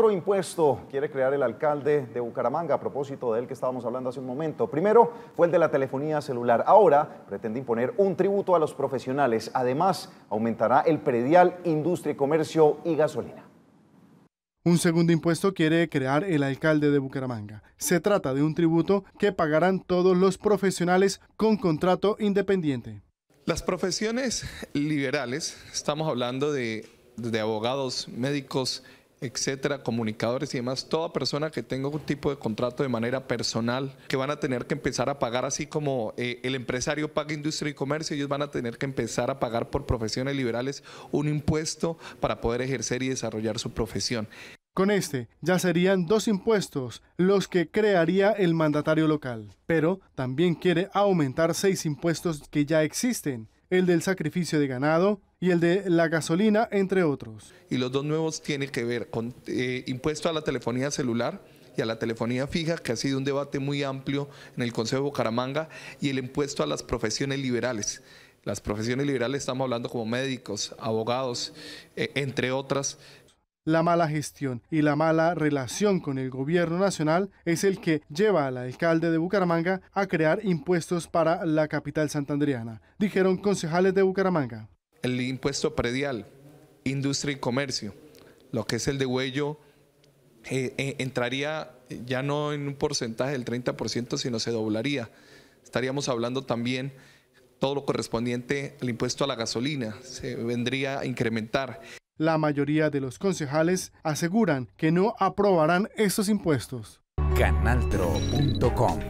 Otro impuesto quiere crear el alcalde de Bucaramanga, a propósito de él que estábamos hablando hace un momento. Primero fue el de la telefonía celular, ahora pretende imponer un tributo a los profesionales. Además, aumentará el predial, industria, y comercio y gasolina. Un segundo impuesto quiere crear el alcalde de Bucaramanga. Se trata de un tributo que pagarán todos los profesionales con contrato independiente. Las profesiones liberales, estamos hablando de, de abogados, médicos, etcétera, comunicadores y demás, toda persona que tenga un tipo de contrato de manera personal, que van a tener que empezar a pagar, así como eh, el empresario paga industria y comercio, ellos van a tener que empezar a pagar por profesiones liberales un impuesto para poder ejercer y desarrollar su profesión. Con este ya serían dos impuestos los que crearía el mandatario local, pero también quiere aumentar seis impuestos que ya existen el del sacrificio de ganado y el de la gasolina, entre otros. Y los dos nuevos tienen que ver con eh, impuesto a la telefonía celular, y a la telefonía fija, que ha sido un debate muy amplio en el Consejo de Bucaramanga, y el impuesto a las profesiones liberales. Las profesiones liberales estamos hablando como médicos, abogados, eh, entre otras, la mala gestión y la mala relación con el gobierno nacional es el que lleva al alcalde de Bucaramanga a crear impuestos para la capital santandriana, dijeron concejales de Bucaramanga. El impuesto predial, industria y comercio, lo que es el de Huello, eh, eh, entraría ya no en un porcentaje del 30%, sino se doblaría. Estaríamos hablando también todo lo correspondiente al impuesto a la gasolina, se vendría a incrementar. La mayoría de los concejales aseguran que no aprobarán estos impuestos. Canaltro.com